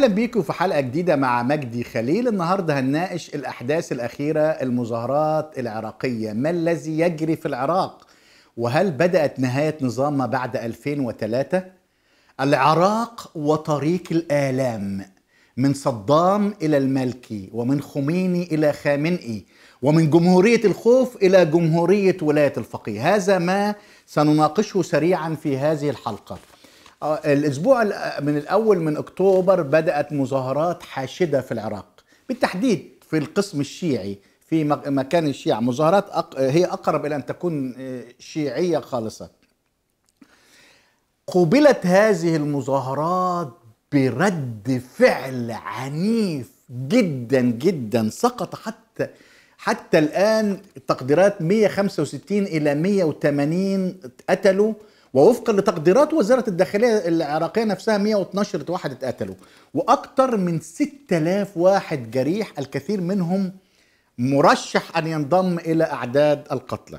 اهلا بيكم في حلقه جديده مع مجدي خليل النهارده هنناقش الاحداث الاخيره المظاهرات العراقيه ما الذي يجري في العراق وهل بدات نهايه نظام ما بعد 2003 العراق وطريق الالام من صدام الى المالكي ومن خميني الى خامنئي ومن جمهوريه الخوف الى جمهوريه ولايه الفقيه هذا ما سنناقشه سريعا في هذه الحلقه آه، الاسبوع من الاول من اكتوبر بدات مظاهرات حاشده في العراق بالتحديد في القسم الشيعي في مكان الشيعة مظاهرات أق... هي أقرب إلى أن تكون آه، شيعية خالصة قوبلت هذه المظاهرات برد فعل عنيف جدا جدا سقط حتى حتى الآن تقديرات 165 إلى 180 قتلوا ووفقا لتقديرات وزاره الداخليه العراقيه نفسها 112 واحد اتقتلوا واكثر من 6000 واحد جريح الكثير منهم مرشح ان ينضم الى اعداد القتلى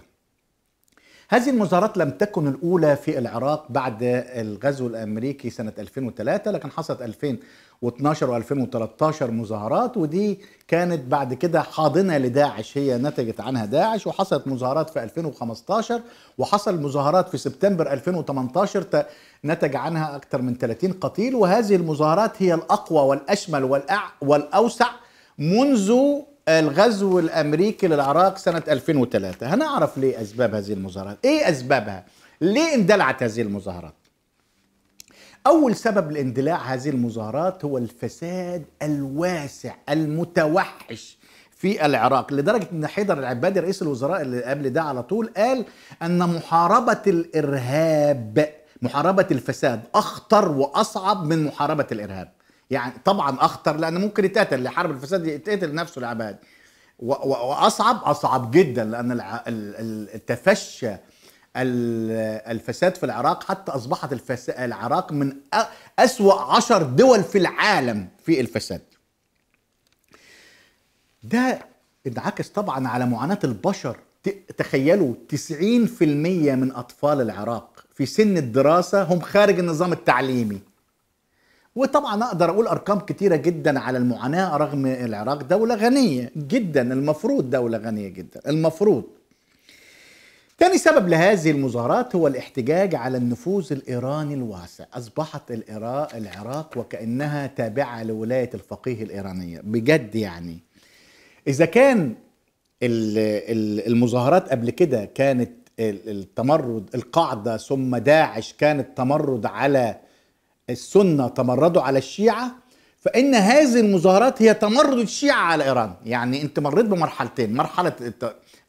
هذه المظاهرات لم تكن الأولى في العراق بعد الغزو الأمريكي سنة 2003 لكن حصلت 2012 و2013 مظاهرات ودي كانت بعد كده حاضنة لداعش هي نتجت عنها داعش وحصلت مظاهرات في 2015 وحصل مظاهرات في سبتمبر 2018 نتج عنها أكثر من 30 قتيل وهذه المظاهرات هي الأقوى والأشمل والأوسع منذ الغزو الامريكي للعراق سنه 2003 هنعرف ليه اسباب هذه المظاهرات ايه اسبابها ليه اندلعت هذه المظاهرات اول سبب لاندلاع هذه المظاهرات هو الفساد الواسع المتوحش في العراق لدرجة أن حيدر العبادي رئيس الوزراء اللي قبل ده على طول قال أن محاربة الإرهاب محاربة الفساد أخطر وأصعب من محاربة الإرهاب يعني طبعا اخطر لان ممكن يتقتل اللي حارب الفساد يتقتل نفسه العباد واصعب اصعب جدا لان تفشى الفساد في العراق حتى اصبحت العراق من اسوا عشر دول في العالم في الفساد ده انعكس طبعا على معاناة البشر تخيلوا 90% من أطفال العراق في سن الدراسة هم خارج النظام التعليمي وطبعا اقدر اقول ارقام كتيره جدا على المعاناه رغم العراق دوله غنيه جدا المفروض دوله غنيه جدا المفروض ثاني سبب لهذه المظاهرات هو الاحتجاج على النفوذ الايراني الواسع اصبحت العراق وكانها تابعه لولايه الفقيه الايرانيه بجد يعني اذا كان المظاهرات قبل كده كانت التمرد القاعده ثم داعش كانت تمرد على السنة تمردوا على الشيعة فإن هذه المظاهرات هي تمرد الشيعة على إيران يعني أنت مريت بمرحلتين مرحلة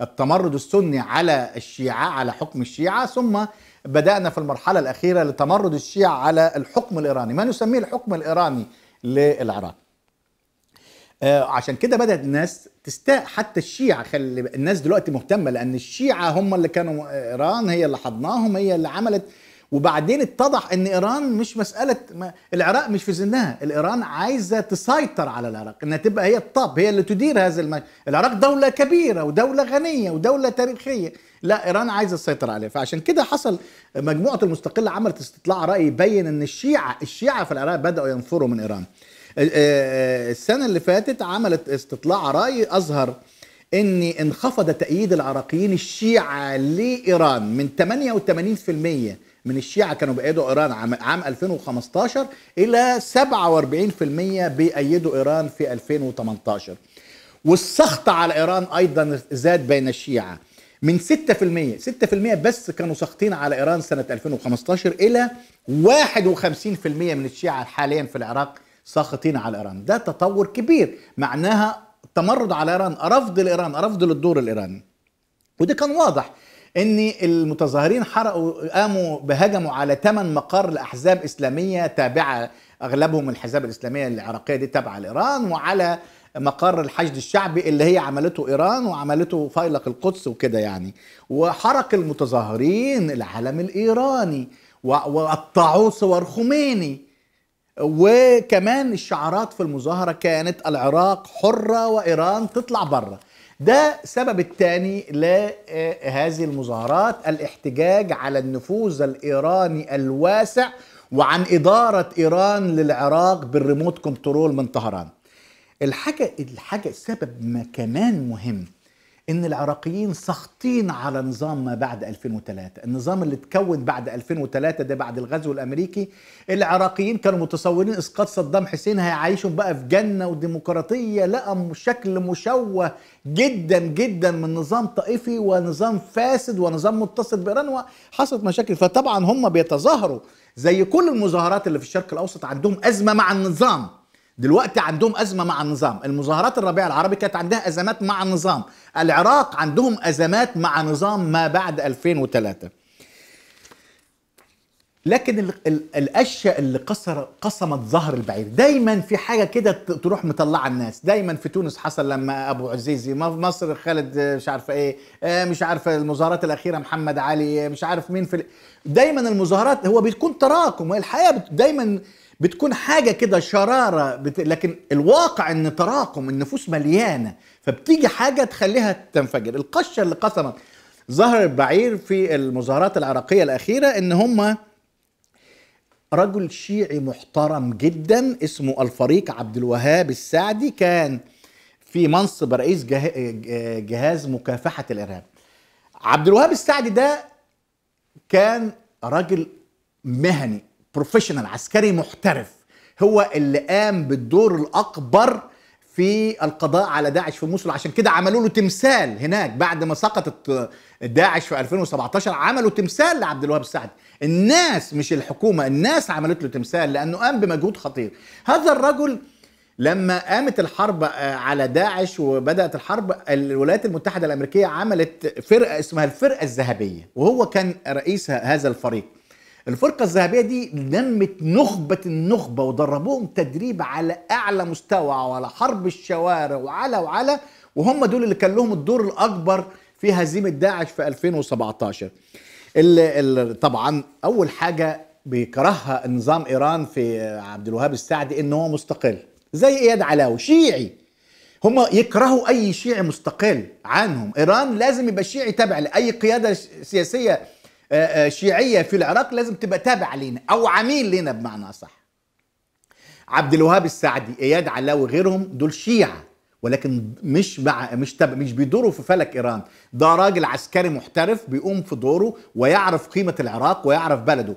التمرد السني على الشيعة على حكم الشيعة ثم بدأنا في المرحلة الأخيرة لتمرد الشيعة على الحكم الإيراني ما نسميه الحكم الإيراني للعراق آه، عشان كده بدات الناس تستاء حتى الشيعه خلي الناس دلوقتي مهتمه لان الشيعه هم اللي كانوا آه، ايران هي اللي حضناهم هي اللي عملت وبعدين اتضح ان ايران مش مساله ما العراق مش في سنها الايران عايزه تسيطر على العراق انها تبقى هي الطب هي اللي تدير هذا المجلس العراق دوله كبيره ودوله غنيه ودوله تاريخيه لا ايران عايزه تسيطر عليها فعشان كده حصل مجموعه المستقله عملت استطلاع راي يبين ان الشيعه الشيعه في العراق بداوا ينفروا من ايران آه، آه، السنه اللي فاتت عملت استطلاع راي اظهر ان انخفض تأييد العراقيين الشيعة لإيران من 88% من الشيعة كانوا بيأيدوا إيران عام, 2015 إلى 47% بيأيدوا إيران في 2018 والسخط على إيران أيضا زاد بين الشيعة من 6% 6% بس كانوا ساخطين على إيران سنة 2015 إلى 51% من الشيعة حاليا في العراق ساخطين على إيران ده تطور كبير معناها تمرد على إيران رفض لإيران رفض للدور الإيراني وده كان واضح ان المتظاهرين حرقوا قاموا بهجموا على ثمان مقر لاحزاب اسلاميه تابعه اغلبهم الحزاب الاسلاميه العراقيه دي تابعه لايران وعلى مقر الحشد الشعبي اللي هي عملته ايران وعملته فيلق القدس وكده يعني وحرق المتظاهرين العلم الايراني وقطعوا صور خميني وكمان الشعارات في المظاهره كانت العراق حره وايران تطلع بره ده سبب الثاني لهذه آه، المظاهرات الاحتجاج على النفوذ الايراني الواسع وعن اداره ايران للعراق بالريموت كنترول من طهران الحاجه الحاجه سبب ما كمان مهم ان العراقيين ساخطين على نظام ما بعد 2003 النظام اللي اتكون بعد 2003 ده بعد الغزو الامريكي العراقيين كانوا متصورين اسقاط صدام حسين هيعيشهم بقى في جنه وديمقراطيه لا شكل مشوه جدا جدا من نظام طائفي ونظام فاسد ونظام متصل بايران وحصلت مشاكل فطبعا هم بيتظاهروا زي كل المظاهرات اللي في الشرق الاوسط عندهم ازمه مع النظام دلوقتي عندهم ازمه مع النظام المظاهرات الربيع العربي كانت عندها ازمات مع النظام العراق عندهم ازمات مع نظام ما بعد 2003 لكن الاشياء اللي قصر قسمت ظهر البعير دايما في حاجه كده تروح مطلعه الناس دايما في تونس حصل لما ابو عزيزي مصر خالد مش عارفه ايه آه، مش عارف المظاهرات الاخيره محمد علي مش عارف مين في دايما المظاهرات هو بيكون تراكم الحياه دايما بتكون حاجة كده شرارة بت... لكن الواقع ان تراكم النفوس مليانة فبتيجي حاجة تخليها تنفجر القشة اللي قسمت ظهر البعير في المظاهرات العراقية الأخيرة ان هم رجل شيعي محترم جدا اسمه الفريق عبد الوهاب السعدي كان في منصب رئيس جهاز مكافحة الإرهاب عبد الوهاب السعدي ده كان راجل مهني بروفيشنال عسكري محترف هو اللي قام بالدور الاكبر في القضاء على داعش في موصل عشان كده عملوا له تمثال هناك بعد ما سقطت آه، داعش في 2017 عملوا تمثال لعبد الوهاب السعدي الناس مش الحكومه الناس عملت له تمثال لانه قام بمجهود خطير هذا الرجل لما قامت الحرب آه، على داعش وبدات الحرب الولايات المتحده الامريكيه عملت فرقه اسمها الفرقه الذهبيه وهو كان رئيس هذا الفريق الفرقة الذهبية دي لمت نخبة النخبة ودربوهم تدريب على أعلى مستوى وعلى حرب الشوارع وعلى وعلى وهم دول اللي كان لهم الدور الأكبر في هزيمة داعش في 2017 اللي اللي طبعا أول حاجة بيكرهها نظام إيران في عبد الوهاب السعدي إن هو مستقل زي إياد علاوي شيعي هم يكرهوا اي شيعي مستقل عنهم ايران لازم يبقى شيعي تابع لاي قياده سياسيه شيعيه في العراق لازم تبقى تابعه لنا او عميل لنا بمعنى اصح عبد الوهاب السعدي اياد علاوي غيرهم دول شيعه ولكن مش مع مش تب... مش بيدوروا في فلك ايران ده راجل عسكري محترف بيقوم في دوره ويعرف قيمه العراق ويعرف بلده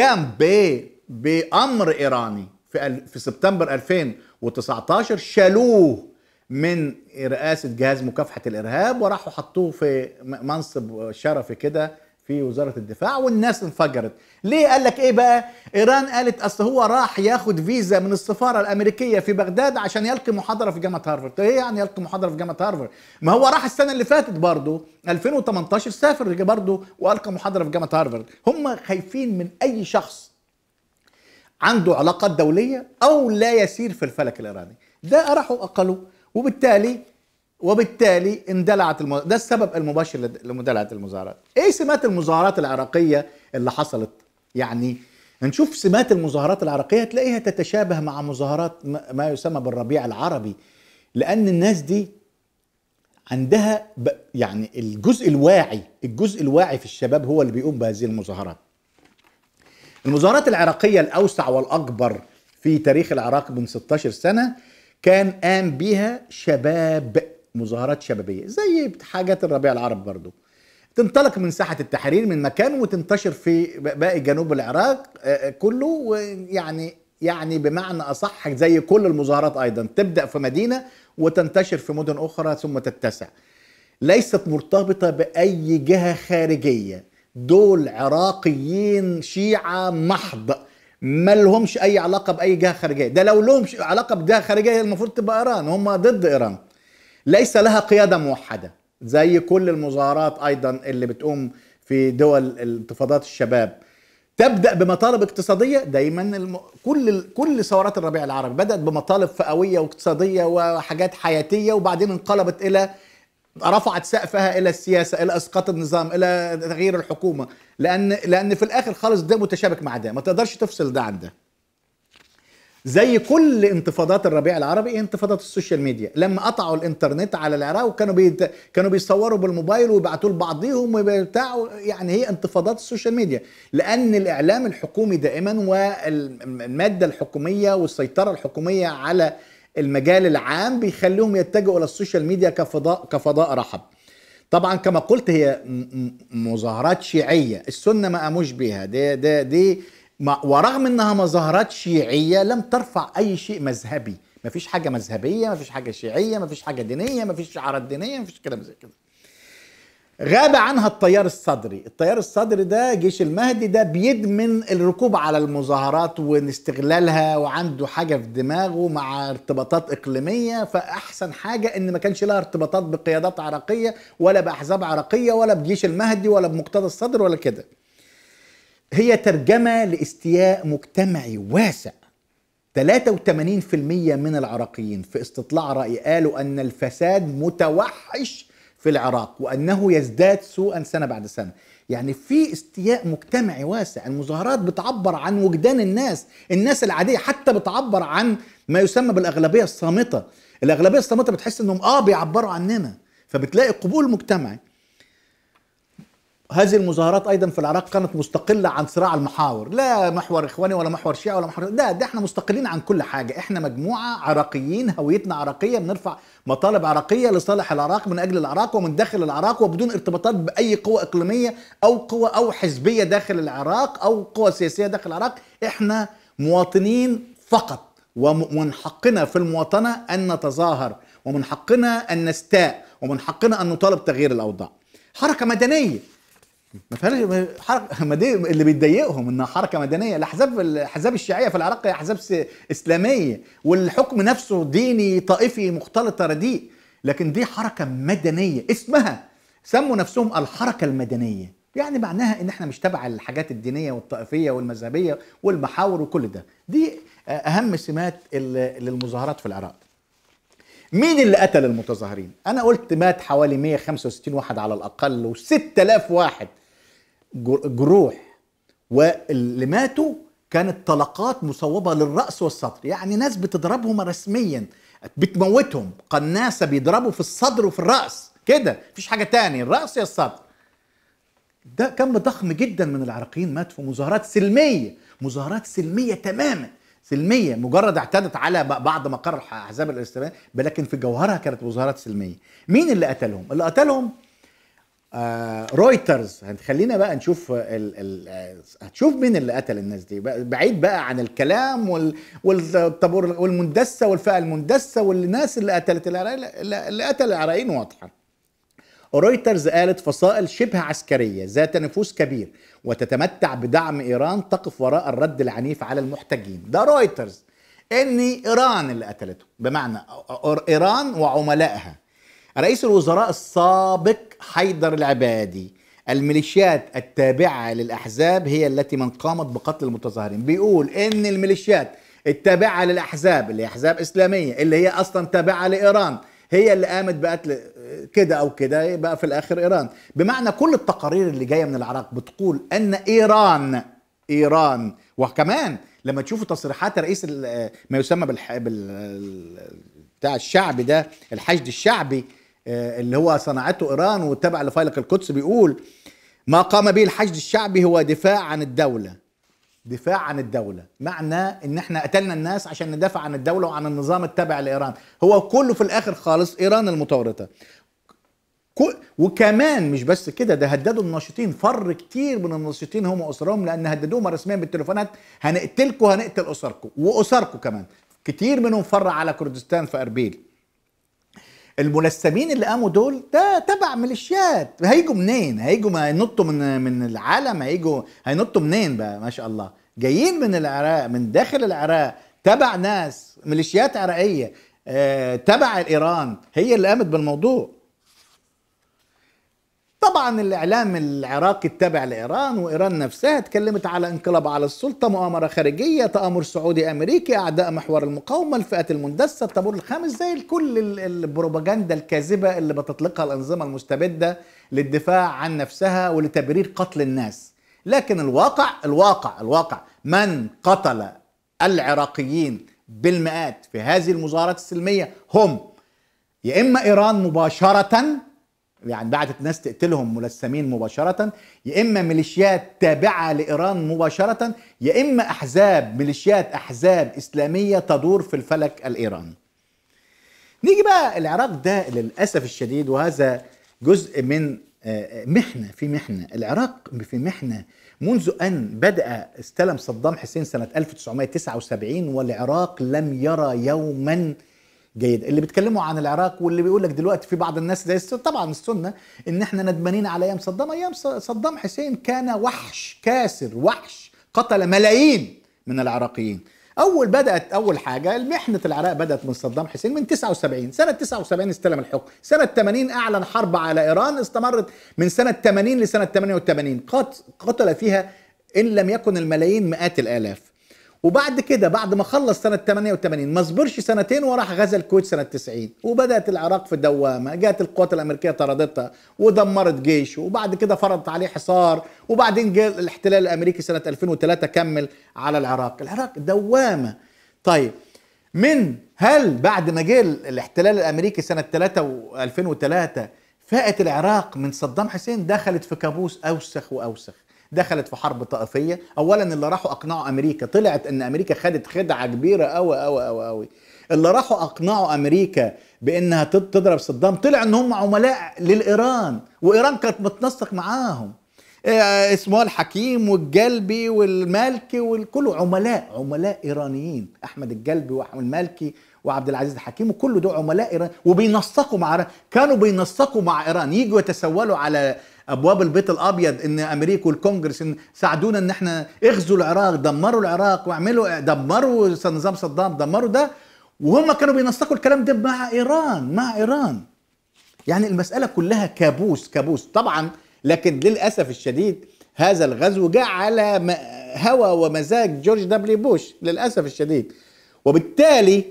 قام ب... بامر ايراني في ال... في سبتمبر 2019 شالوه من رئاسه جهاز مكافحه الارهاب وراحوا حطوه في منصب شرفي كده في وزاره الدفاع والناس انفجرت ليه قال لك ايه بقى ايران قالت اصل هو راح ياخد فيزا من السفاره الامريكيه في بغداد عشان يلقي محاضره في جامعه هارفرد ايه يعني يلقي محاضره في جامعه هارفرد ما هو راح السنه اللي فاتت برضه 2018 سافر برضه والقى محاضره في جامعه هارفرد هم خايفين من اي شخص عنده علاقات دوليه او لا يسير في الفلك الايراني ده راحوا اقلوا وبالتالي وبالتالي اندلعت الم... ده السبب المباشر لمدلعه المظاهرات ايه سمات المظاهرات العراقيه اللي حصلت يعني نشوف سمات المظاهرات العراقيه تلاقيها تتشابه مع مظاهرات ما يسمى بالربيع العربي لان الناس دي عندها ب... يعني الجزء الواعي الجزء الواعي في الشباب هو اللي بيقوم بهذه المظاهرات المظاهرات العراقيه الاوسع والاكبر في تاريخ العراق من 16 سنه كان قام بها شباب مظاهرات شبابيه زي حاجات الربيع العرب برضو تنطلق من ساحه التحرير من مكان وتنتشر في باقي جنوب العراق آه، آه، كله ويعني يعني بمعنى اصح زي كل المظاهرات ايضا تبدا في مدينه وتنتشر في مدن اخرى ثم تتسع ليست مرتبطه باي جهه خارجيه دول عراقيين شيعه محض ما لهمش اي علاقه باي جهه خارجيه ده لو لهم علاقه بجهه خارجيه المفروض تبقى ايران هم ضد ايران ليس لها قيادة موحدة زي كل المظاهرات أيضا اللي بتقوم في دول انتفاضات الشباب تبدا بمطالب اقتصاديه دايما الم... كل كل ثورات الربيع العربي بدات بمطالب فئويه واقتصاديه وحاجات حياتيه وبعدين انقلبت الى رفعت سقفها الى السياسه الى اسقاط النظام الى تغيير الحكومه لان لان في الاخر خالص ده متشابك مع ده ما تقدرش تفصل ده عن ده زي كل انتفاضات الربيع العربي انتفاضات السوشيال ميديا لما قطعوا الانترنت على العراق وكانوا بيت... كانوا بيصوروا بالموبايل ويبعتوه لبعضيهم وبتاع يعني هي انتفاضات السوشيال ميديا لان الاعلام الحكومي دائما والماده الحكوميه والسيطره الحكوميه على المجال العام بيخليهم يتجهوا الى السوشيال ميديا كفضاء كفضاء رحب طبعا كما قلت هي مظاهرات شيعيه السنه ما قاموش بيها دي دي, دي ورغم انها مظاهرات شيعيه لم ترفع اي شيء مذهبي مفيش حاجه مذهبيه مفيش حاجه شيعيه مفيش حاجه دينيه مفيش شعارات دينيه مفيش كلام زي كده غاب عنها التيار الصدري التيار الصدري ده جيش المهدي ده بيدمن الركوب على المظاهرات واستغلالها وعنده حاجة في دماغه مع ارتباطات إقليمية فأحسن حاجة إن ما كانش لها ارتباطات بقيادات عراقية ولا بأحزاب عراقية ولا بجيش المهدي ولا بمقتدى الصدر ولا كده هي ترجمة لاستياء مجتمعي واسع 83% من العراقيين في استطلاع رأي قالوا أن الفساد متوحش في العراق وأنه يزداد سوءا سنة بعد سنة يعني في استياء مجتمعي واسع المظاهرات بتعبر عن وجدان الناس الناس العادية حتى بتعبر عن ما يسمى بالأغلبية الصامتة الأغلبية الصامتة بتحس أنهم آه بيعبروا عننا فبتلاقي قبول مجتمعي هذه المظاهرات ايضا في العراق كانت مستقله عن صراع المحاور لا محور اخواني ولا محور شيعي ولا محور ده ده احنا مستقلين عن كل حاجه احنا مجموعه عراقيين هويتنا عراقيه بنرفع مطالب عراقيه لصالح العراق من اجل العراق ومن داخل العراق وبدون ارتباطات باي قوه اقليميه او قوه او حزبيه داخل العراق او قوه سياسيه داخل العراق احنا مواطنين فقط ومن حقنا في المواطنه ان نتظاهر ومن حقنا ان نستاء ومن حقنا ان نطالب تغيير الاوضاع حركه مدنيه ما فيهاش حركه ما دي اللي بيتضايقهم انها حركه مدنيه الاحزاب الاحزاب الشيعيه في العراق هي احزاب اسلاميه والحكم نفسه ديني طائفي مختلط رديء لكن دي حركه مدنيه اسمها سموا نفسهم الحركه المدنيه يعني معناها ان احنا مش تبع الحاجات الدينيه والطائفيه والمذهبيه والمحاور وكل ده دي اهم سمات للمظاهرات في العراق مين اللي قتل المتظاهرين انا قلت مات حوالي 165 واحد على الاقل و6000 واحد جروح واللي ماتوا كانت طلقات مصوبة للرأس والصدر يعني ناس بتضربهم رسميا بتموتهم قناصة بيضربوا في الصدر وفي الرأس كده مفيش حاجة تاني الرأس يا الصدر ده كم ضخم جدا من العراقيين مات في مظاهرات سلمية مظاهرات سلمية تماما سلمية مجرد اعتدت على بعض مقر الأحزاب الإسلامية لكن في جوهرها كانت مظاهرات سلمية مين اللي قتلهم؟ اللي قتلهم رويترز آه، هنخلينا بقى نشوف الـ الـ هتشوف مين اللي قتل الناس دي بعيد بقى عن الكلام والطابور والمندسه والفئه المندسه والناس اللي قتلت العراقيين اللي قتل العراقيين واضحه رويترز قالت فصائل شبه عسكرية ذات نفوذ كبير وتتمتع بدعم إيران تقف وراء الرد العنيف على المحتجين ده رويترز إن إيران اللي قتلته بمعنى إيران وعملائها رئيس الوزراء السابق حيدر العبادي الميليشيات التابعة للأحزاب هي التي من قامت بقتل المتظاهرين بيقول إن الميليشيات التابعة للأحزاب اللي هي أحزاب إسلامية اللي هي أصلا تابعة لإيران هي اللي قامت بقتل كده أو كده بقى في الآخر إيران بمعنى كل التقارير اللي جاية من العراق بتقول أن إيران إيران وكمان لما تشوفوا تصريحات رئيس ما يسمى بالح... بال... بتاع الشعبي ده الحشد الشعبي آه، اللي هو صنعته إيران وتابع لفيلق القدس بيقول ما قام به الحشد الشعبي هو دفاع عن الدولة دفاع عن الدولة معنى ان احنا قتلنا الناس عشان ندافع عن الدولة وعن النظام التابع لإيران هو كله في الآخر خالص إيران المتورطة وكمان مش بس كده ده هددوا الناشطين فر كتير من الناشطين هم اسرهم لان هددوهم رسميا بالتليفونات هنقتلكم هنقتل اسركم واسركم كمان كتير منهم فر على كردستان في اربيل الملثمين اللي قاموا دول ده تبع ميليشيات هيجوا منين هيجوا هينطوا من من العالم هيجوا هينطوا منين بقى ما شاء الله جايين من العراق من داخل العراق تبع ناس ميليشيات عراقيه آه، تبع ايران هي اللي قامت بالموضوع طبعا الاعلام العراقي التابع لايران وايران نفسها اتكلمت على انقلاب على السلطه مؤامره خارجيه تامر سعودي امريكي اعداء محور المقاومه الفئات المندسه الطابور الخامس زي كل البروباجندا الكاذبه اللي بتطلقها الانظمه المستبده للدفاع عن نفسها ولتبرير قتل الناس لكن الواقع الواقع الواقع من قتل العراقيين بالمئات في هذه المظاهرات السلميه هم يا اما ايران مباشره يعني بعتت ناس تقتلهم ملثمين مباشرة يا إما ميليشيات تابعة لإيران مباشرة يا إما أحزاب ميليشيات أحزاب إسلامية تدور في الفلك الإيراني نيجي بقى العراق ده للأسف الشديد وهذا جزء من آه، محنة في محنة العراق في محنة منذ أن بدأ استلم صدام حسين سنة 1979 والعراق لم يرى يوما جيد اللي بيتكلموا عن العراق واللي بيقول لك دلوقتي في بعض الناس زي طبعا السنه ان احنا ندمانين على ايام صدام ايام صدام حسين كان وحش كاسر وحش قتل ملايين من العراقيين اول بدات اول حاجه محنه العراق بدات من صدام حسين من 79 سنه 79 استلم الحكم سنه 80 اعلن حرب على ايران استمرت من سنه 80 لسنه 88 قتل فيها ان لم يكن الملايين مئات الالاف وبعد كده بعد ما خلص سنه 88 ما صبرش سنتين وراح غزا الكويت سنه 90 وبدات العراق في دوامه جات القوات الامريكيه طردتها ودمرت جيشه وبعد كده فرضت عليه حصار وبعدين جه الاحتلال الامريكي سنه 2003 كمل على العراق العراق دوامه طيب من هل بعد ما جه الاحتلال الامريكي سنه 3 و2003 فاقت العراق من صدام حسين دخلت في كابوس اوسخ واوسخ دخلت في حرب طائفيه اولا اللي راحوا اقنعوا امريكا طلعت ان امريكا خدت خدعه كبيره قوي قوي قوي قوي اللي راحوا اقنعوا امريكا بانها تضرب صدام طلع ان هم عملاء للايران وايران كانت متنسق معاهم آه، اسمه الحكيم والجلبي والمالكي وكله عملاء عملاء ايرانيين احمد الجلبي والمالكي وعبد العزيز الحكيم وكله دول عملاء ايران وبينسقوا مع كانوا بينسقوا مع ايران يجوا يتسولوا على ابواب البيت الابيض ان امريكا والكونجرس ان ساعدونا ان احنا اغزوا العراق دمروا العراق واعملوا دمروا نظام صدام دمروا ده وهم كانوا بينسقوا الكلام ده مع ايران مع ايران يعني المساله كلها كابوس كابوس طبعا لكن للاسف الشديد هذا الغزو جاء على هوى ومزاج جورج دبليو بوش للاسف الشديد وبالتالي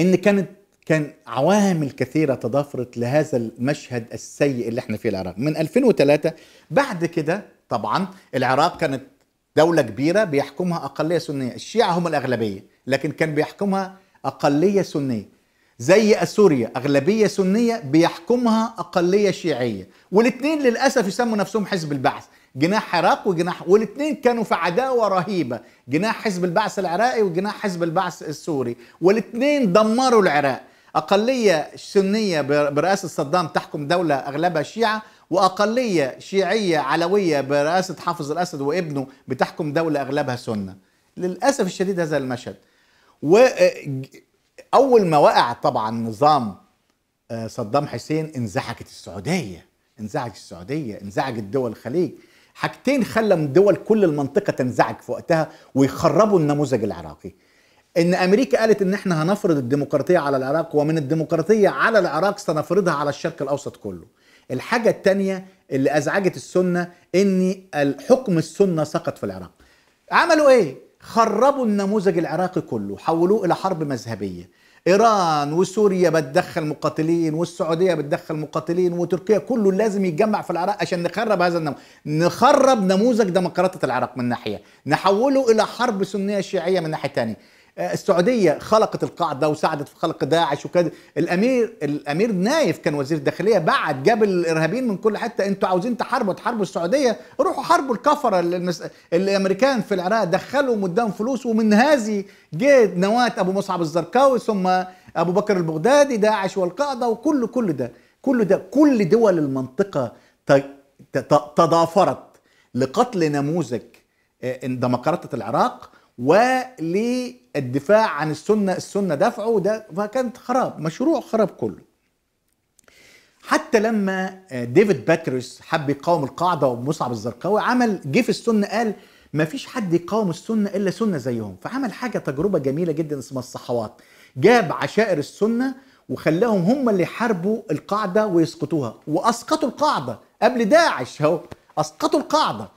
ان كانت كان عوامل كثيرة تضافرت لهذا المشهد السيء اللي احنا فيه العراق من 2003 بعد كده طبعا العراق كانت دولة كبيرة بيحكمها أقلية سنية الشيعة هم الأغلبية لكن كان بيحكمها أقلية سنية زي سوريا أغلبية سنية بيحكمها أقلية شيعية والاثنين للأسف يسموا نفسهم حزب البعث جناح عراق وجناح والاثنين كانوا في عداوة رهيبة جناح حزب البعث العراقي وجناح حزب البعث السوري والاثنين دمروا العراق أقلية سنية برئاسة صدام تحكم دولة أغلبها شيعة وأقلية شيعية علوية برئاسة حافظ الأسد وابنه بتحكم دولة أغلبها سنة للأسف الشديد هذا المشهد وأول آه، ما وقع طبعا نظام آه، صدام حسين انزعجت السعودية انزعجت السعودية انزعجت دول الخليج حاجتين خلى من دول كل المنطقة تنزعج في وقتها ويخربوا النموذج العراقي ان امريكا قالت ان احنا هنفرض الديمقراطيه على العراق ومن الديمقراطيه على العراق سنفرضها على الشرق الاوسط كله الحاجه الثانيه اللي ازعجت السنه ان الحكم السنه سقط في العراق عملوا ايه خربوا النموذج العراقي كله حولوه الى حرب مذهبيه ايران وسوريا بتدخل مقاتلين والسعوديه بتدخل مقاتلين وتركيا كله لازم يتجمع في العراق عشان نخرب هذا النموذج نخرب نموذج ديمقراطيه العراق من ناحيه نحوله الى حرب سنيه شيعيه من ناحيه ثانيه آه، السعوديه خلقت القاعده وساعدت في خلق داعش وكذا الامير الامير نايف كان وزير الداخليه بعد جاب الارهابيين من كل حته انتوا عاوزين تحاربوا تحاربوا السعوديه روحوا حاربوا الكفره المس... الامريكان في العراق دخلوا مدام فلوس ومن هذه جه نواه ابو مصعب الزرقاوي ثم ابو بكر البغدادي داعش والقاعده وكل كل ده كل ده كل دول المنطقه تضافرت لقتل نموذج آه، ديمقراطيه العراق ول الدفاع عن السنه السنه دفعه وده فكانت خراب مشروع خراب كله حتى لما آه، ديفيد باتريس حب يقاوم القاعده ومصعب الزرقاوي عمل جه في السنه قال ما فيش حد يقاوم السنه الا سنه زيهم فعمل حاجه تجربه جميله جدا اسمها الصحوات جاب عشائر السنه وخلاهم هم اللي يحاربوا القاعده ويسقطوها واسقطوا القاعده قبل داعش اهو اسقطوا القاعده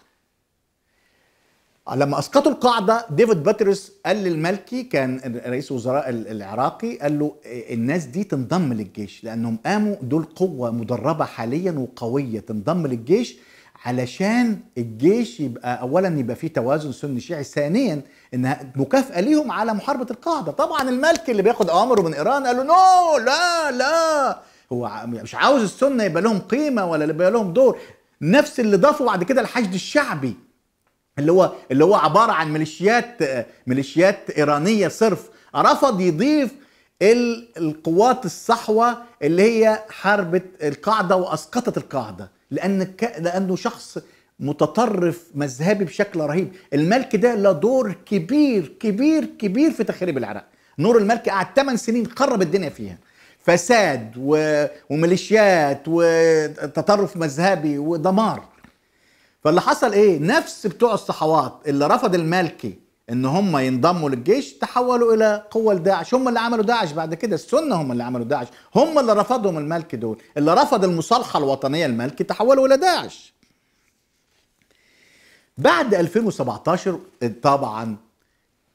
لما اسقطوا القاعده ديفيد باترس قال للمالكي كان رئيس وزراء العراقي قال له إيه، الناس دي تنضم للجيش لانهم قاموا دول قوه مدربه حاليا وقويه تنضم للجيش علشان الجيش يبقى اولا يبقى فيه توازن سني شيعي ثانيا انها مكافاه ليهم على محاربه القاعده طبعا الملكي اللي بياخد اوامره من ايران قال له نو لا لا هو مش عاوز السنه يبقى لهم قيمه ولا يبقى لهم دور نفس اللي ضافوا بعد كده الحشد الشعبي اللي هو اللي هو عباره عن ميليشيات ميليشيات ايرانيه صرف رفض يضيف القوات الصحوه اللي هي حاربت القاعده واسقطت القاعده لان لانه شخص متطرف مذهبي بشكل رهيب الملك ده له دور كبير كبير كبير في تخريب العراق نور الملك قعد 8 سنين خرب الدنيا فيها فساد وميليشيات وتطرف مذهبي ودمار فاللي حصل ايه نفس بتوع الصحوات اللي رفض المالكي ان هم ينضموا للجيش تحولوا الى قوه لداعش هم اللي عملوا داعش بعد كده السنه هم اللي عملوا داعش هم اللي رفضهم المالكي دول اللي رفض المصالحه الوطنيه المالكي تحولوا الى داعش بعد 2017 طبعا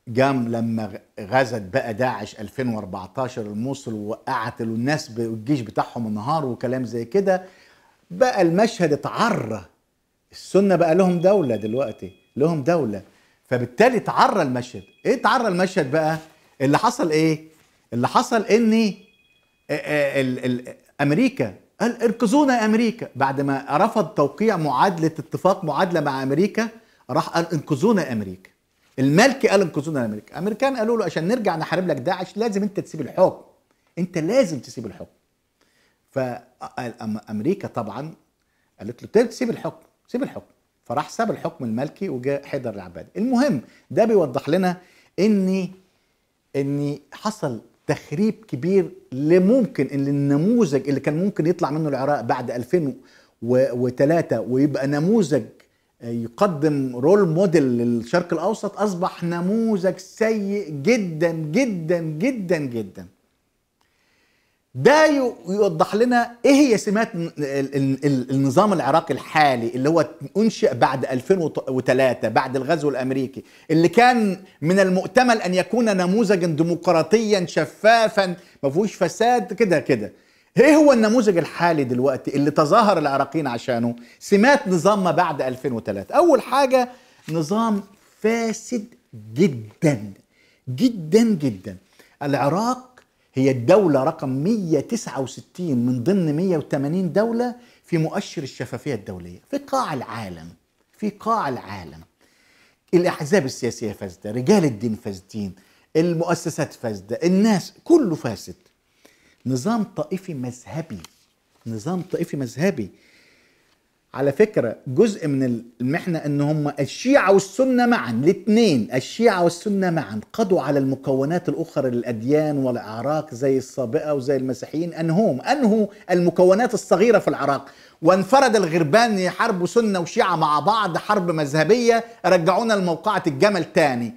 جام لما غزت بقى داعش 2014 الموصل ووقعت الناس والجيش بتاعهم النهار وكلام زي كده بقى المشهد اتعرى السنه بقى لهم دوله دلوقتي لهم دوله فبالتالي تعرى المشهد ايه تعرى المشهد بقى اللي حصل ايه اللي حصل ان امريكا قال اركزونا يا امريكا بعد ما رفض توقيع معادله اتفاق معادله مع امريكا راح قال انقذونا يا امريكا المالكي قال انقذونا يا امريكا الامريكان قالوا له عشان نرجع نحارب لك داعش لازم انت تسيب الحكم انت لازم تسيب الحكم فامريكا طبعا قالت له تسيب الحكم سيب الحكم فراح ساب الحكم الملكي وجاء حيدر العباد المهم ده بيوضح لنا ان ان حصل تخريب كبير لممكن ان النموذج اللي كان ممكن يطلع منه العراق بعد 2003 ويبقى نموذج يقدم رول موديل للشرق الاوسط اصبح نموذج سيء جدا جدا جدا جدا ده يوضح لنا ايه هي سمات النظام العراقي الحالي اللي هو انشئ بعد 2003 بعد الغزو الامريكي اللي كان من المؤتمن ان يكون نموذجا ديمقراطيا شفافا ما فيهوش فساد كده كده ايه هو النموذج الحالي دلوقتي اللي تظاهر العراقيين عشانه سمات نظام ما بعد 2003 اول حاجه نظام فاسد جدا جدا جدا العراق هي الدولة رقم 169 من ضمن 180 دولة في مؤشر الشفافية الدولية في قاع العالم في قاع العالم الأحزاب السياسية فاسدة رجال الدين فاسدين المؤسسات فاسدة الناس كله فاسد نظام طائفي مذهبي نظام طائفي مذهبي على فكره جزء من المحنه ان هم الشيعه والسنه معا الاثنين الشيعه والسنه معا قضوا على المكونات الاخرى للاديان والاعراق زي السابقه وزي المسيحيين انهم انهوا المكونات الصغيره في العراق وانفرد الغربان يحاربوا سنه وشيعه مع بعض حرب مذهبيه رجعونا لموقعه الجمل تاني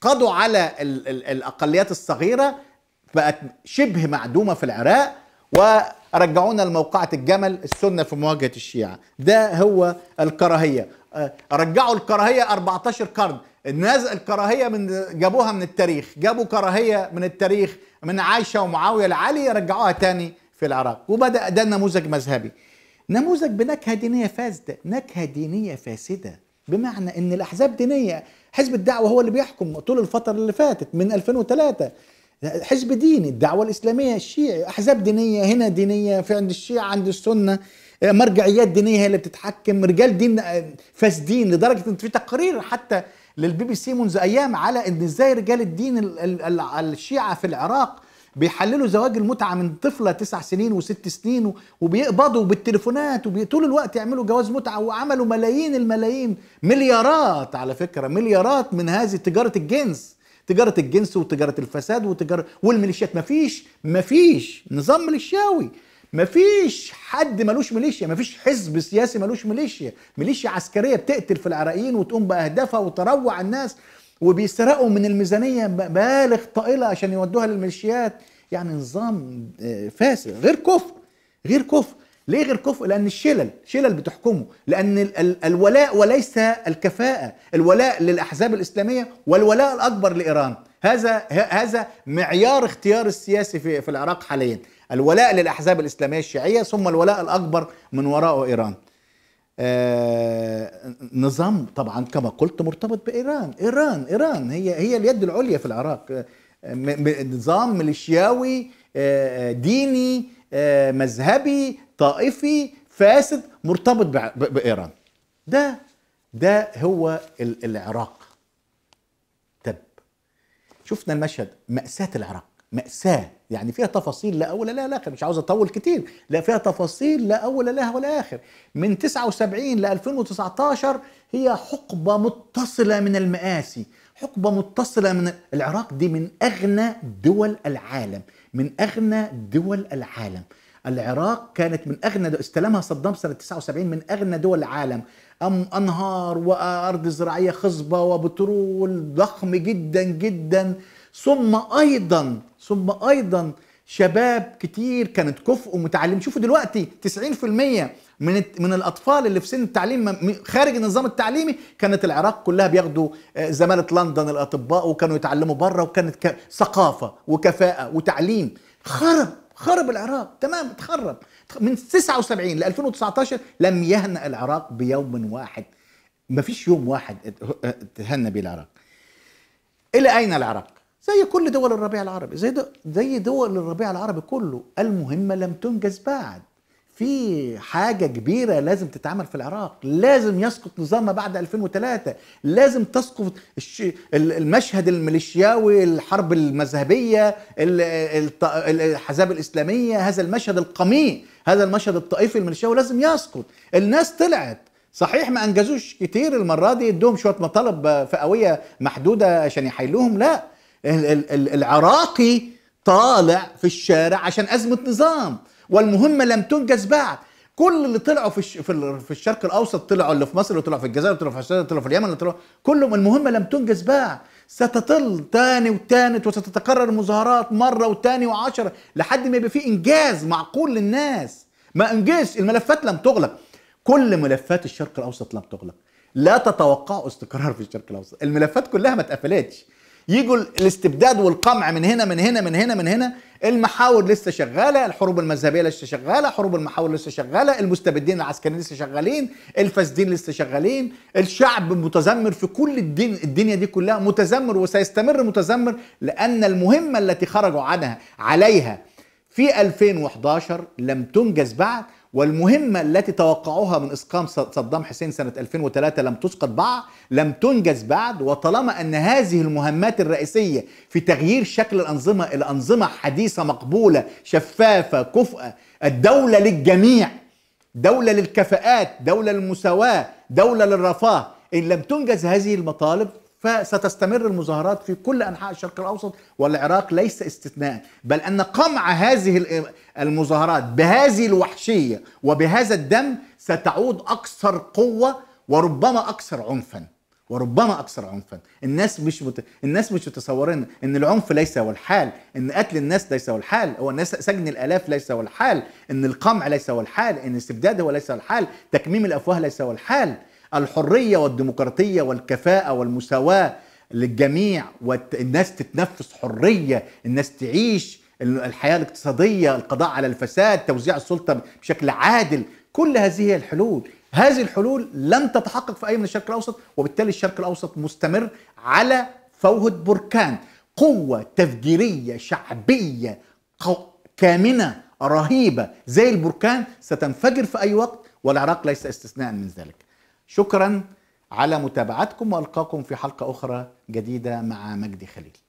قضوا على الاقليات الصغيره بقت شبه معدومه في العراق و رجعونا لموقعة الجمل السنة في مواجهة الشيعة ده هو الكراهية آه، رجعوا الكراهية 14 قرن الناس الكراهية من جابوها من التاريخ جابوا كراهية من التاريخ من عايشة ومعاوية لعلي رجعوها تاني في العراق وبدأ ده نموذج مذهبي نموذج بنكهة دينية فاسدة نكهة دينية فاسدة بمعنى ان الاحزاب دينية حزب الدعوة هو اللي بيحكم طول الفترة اللي فاتت من 2003 حزب ديني الدعوه الاسلاميه الشيعي احزاب دينيه هنا دينيه في عند الشيعه عند السنه مرجعيات دينيه هي اللي بتتحكم رجال دين آه، فاسدين لدرجه ان في تقرير حتى للبي بي سي منذ ايام على ان ازاي رجال الدين الشيعه في العراق بيحللوا زواج المتعه من طفله تسع سنين وست سنين وبيقبضوا بالتليفونات وطول الوقت يعملوا جواز متعه وعملوا ملايين الملايين مليارات على فكره مليارات من هذه تجاره الجنس تجاره الجنس وتجاره الفساد وتجاره والميليشيات مفيش مفيش نظام ميليشياوي مفيش حد ملوش ميليشيا مفيش حزب سياسي ملوش ميليشيا ميليشيا عسكريه بتقتل في العراقيين وتقوم باهدافها وتروع الناس وبيسرقوا من الميزانيه مبالغ طائله عشان يودوها للميليشيات يعني نظام آه، فاسد غير كفر غير كفر ليه غير كفء لان الشلل شلل بتحكمه لان ال ال الولاء وليس الكفاءه الولاء للاحزاب الاسلاميه والولاء الاكبر لايران هذا هذا معيار اختيار السياسي في, في العراق حاليا الولاء للاحزاب الاسلاميه الشيعيه ثم الولاء الاكبر من وراءه ايران آه نظام طبعا كما قلت مرتبط بايران ايران ايران هي هي اليد العليا في العراق آه نظام ميليشياوي آه, آه، ديني آه، مذهبي طائفي فاسد مرتبط بايران ده ده هو العراق طب شفنا المشهد مأساة العراق مأساة يعني فيها تفاصيل لا أول لها لا آخر مش عاوز أطول كتير لا فيها تفاصيل لا أول لها ولا آخر من 79 ل 2019 هي حقبة متصلة من المآسي حقبة متصلة من العراق دي من أغنى دول العالم من اغنى دول العالم العراق كانت من اغنى استلمها صدام سنه 79 من اغنى دول العالم أم انهار وارض زراعيه خصبه وبترول ضخم جدا جدا ثم ايضا ثم ايضا شباب كتير كانت كفء ومتعلم شوفوا دلوقتي 90% من من الاطفال اللي في سن التعليم خارج النظام التعليمي كانت العراق كلها بياخدوا آه، زماله لندن الاطباء وكانوا يتعلموا بره وكانت ثقافه وكفاءه وتعليم خرب خرب العراق تمام اتخرب من 79 ل 2019 لم يهنأ العراق بيوم واحد ما فيش يوم واحد تهنى بيه العراق الى اين العراق زي كل دول الربيع العربي زي دول زي دول الربيع العربي كله المهمه لم تنجز بعد في حاجه كبيره لازم تتعمل في العراق لازم يسقط نظام ما بعد 2003 لازم تسقط المشهد الميليشياوي الحرب المذهبيه الاحزاب الاسلاميه هذا المشهد القميء هذا المشهد الطائفي الميليشياوي لازم يسقط الناس طلعت صحيح ما انجزوش كتير المره دي ادوهم شويه مطالب فئويه محدوده عشان يحيلوهم لا العراقي طالع في الشارع عشان ازمه نظام والمهمه لم تنجز بعد كل اللي طلعوا في في الشرق الاوسط طلعوا اللي في مصر اللي طلعوا في الجزائر اللي طلعوا في السودان طلعوا في اليمن اللي طلعوا كلهم المهمه لم تنجز بعد ستطل تاني وتالت وستتكرر المظاهرات مره وتاني وعشره لحد ما يبقى في انجاز معقول للناس ما انجزش الملفات لم تغلق كل ملفات الشرق الاوسط لم تغلق لا تتوقعوا استقرار في الشرق الاوسط الملفات كلها ما اتقفلتش يجوا الاستبداد والقمع من هنا من هنا من هنا من هنا المحاور لسه شغاله الحروب المذهبيه لسه شغاله حروب المحاور لسه شغاله المستبدين العسكريين لسه شغالين الفاسدين لسه شغالين الشعب متذمر في كل الدين الدنيا دي كلها متذمر وسيستمر متذمر لان المهمه التي خرجوا عنها عليها في 2011 لم تنجز بعد والمهمة التي توقعوها من إسقام صدام حسين سنة 2003 لم تسقط بعد لم تنجز بعد وطالما أن هذه المهمات الرئيسية في تغيير شكل الأنظمة إلى أنظمة حديثة مقبولة شفافة كفءة الدولة للجميع دولة للكفاءات دولة للمساواة دولة للرفاه إن لم تنجز هذه المطالب فستستمر المظاهرات في كل انحاء الشرق الاوسط والعراق ليس استثناء بل ان قمع هذه المظاهرات بهذه الوحشيه وبهذا الدم ستعود اكثر قوه وربما اكثر عنفا وربما اكثر عنفا الناس مش مت... الناس مش متصورين ان العنف ليس هو الحال ان قتل الناس ليس هو الحال هو الناس سجن الالاف ليس هو الحال ان القمع ليس هو الحال ان الاستبداد هو ليس هو الحال تكميم الافواه ليس هو الحال الحريه والديمقراطيه والكفاءه والمساواه للجميع والناس تتنفس حريه الناس تعيش الحياه الاقتصاديه القضاء على الفساد توزيع السلطه بشكل عادل كل هذه الحلول هذه الحلول لم تتحقق في اي من الشرق الاوسط وبالتالي الشرق الاوسط مستمر على فوهة بركان قوة تفجيرية شعبية كامنة رهيبة زي البركان ستنفجر في أي وقت والعراق ليس استثناء من ذلك شكرا على متابعتكم والقاكم في حلقه اخرى جديده مع مجدي خليل